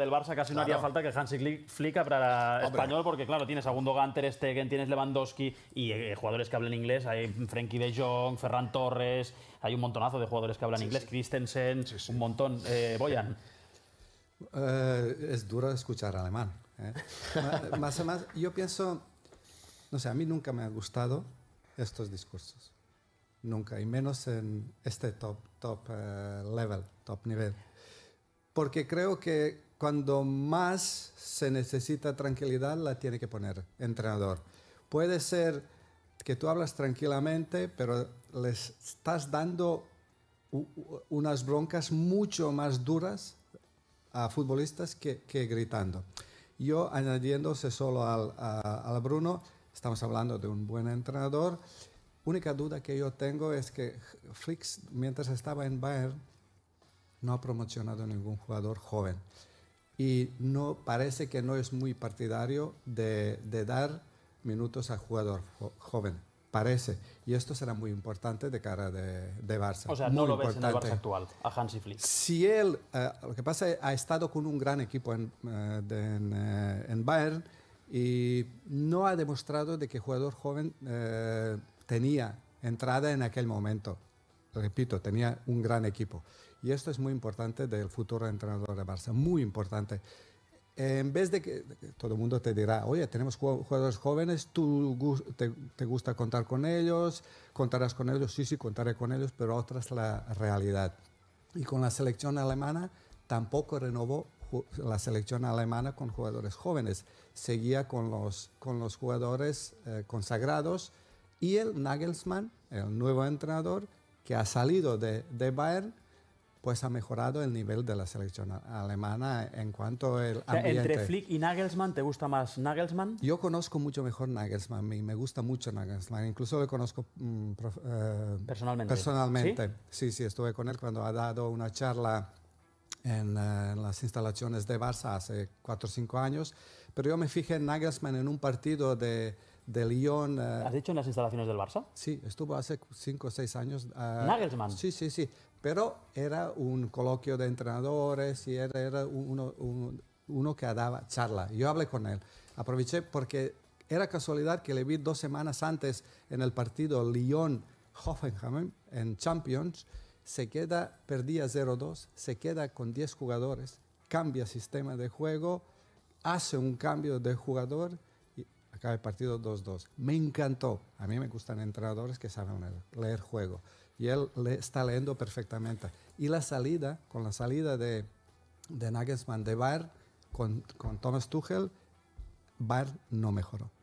del Barça casi no haría falta que Hansi Flick para español, porque claro, tienes a Gundogan, Ter Stegen, tienes Lewandowski y eh, jugadores que hablan inglés, hay Frenkie de Jong, Ferran Torres, hay un montonazo de jugadores que hablan inglés, Christensen, un montón, eh, Boyan. Eh, es duro escuchar alemán. ¿eh? más o yo pienso, no sé, a mí nunca me han gustado estos discursos. Nunca, y menos en este top, top level, top nivel. Porque creo que cuando más se necesita tranquilidad, la tiene que poner entrenador. Puede ser que tú hablas tranquilamente, pero les estás dando unas broncas mucho más duras a futbolistas que, gritando. Yo añadiéndose solo al, a, Bruno, estamos hablando de un buen entrenador. Única duda que yo tengo es que Flix, mientras estaba en Bayern, no ha promocionado ningún jugador joven y no parece que no es muy partidario de, de dar minutos al jugador joven. Parece. Y esto será muy importante de cara de, de Barça. O sea, no lo ves en el Barça actual, a Hansi Flick. Si él, eh, lo que pasa es ha estado con un gran equipo en, eh, eh, en, Bayern y no ha demostrado de que jugador joven tenía entrada en aquel momento repito, tenía un gran equipo. Y esto es muy importante del futuro entrenador de Barça, muy importante. En vez de que todo el mundo te dirá, oye, tenemos jugadores jóvenes, tú te, gusta contar con ellos, contarás con ellos, sí, sí, contaré con ellos, pero otra es la realidad. Y con la selección alemana tampoco renovó la selección alemana con jugadores jóvenes, seguía con los, jugadores eh, consagrados y el Nagelsmann, el nuevo entrenador, que ha salido de, de Bayern, pues ha mejorado el nivel de la selección alemana en cuanto al ambiente. Entre Flick y Nagelsmann, ¿te gusta más Nagelsmann? Yo conozco mucho mejor Nagelsmann, y me gusta mucho Nagelsmann, incluso lo conozco mm, eh, personalmente. personalmente. ¿Sí? ¿Sí? estuve con él cuando ha dado una charla en, eh, en las instalaciones de Barça hace 4 o 5 años, pero yo me fijé en Nagelsmann en un partido de de Lyon. Eh, ¿Has dicho en las instalaciones del Barça? Sí, estuvo hace 5 o 6 años. Eh, Nagelsmann. Sí, sí, sí. Pero era un coloquio de entrenadores y era, era uno, uno que daba charla. Yo hablé con él. Aproveché porque era casualidad que le vi dos semanas antes en el partido Lyon-Hoffenheim en Champions. Se queda, perdía 0-2, se queda con 10 jugadores, cambia sistema de juego, hace un cambio de jugador acaba el partido 2-2. Me encantó. A mí me gustan entrenadores que saben leer juego. Y él está leyendo perfectamente. Y la salida, con la salida de, de Nagelsmann de VAR, con, Thomas Tuchel, Bayern no mejoró.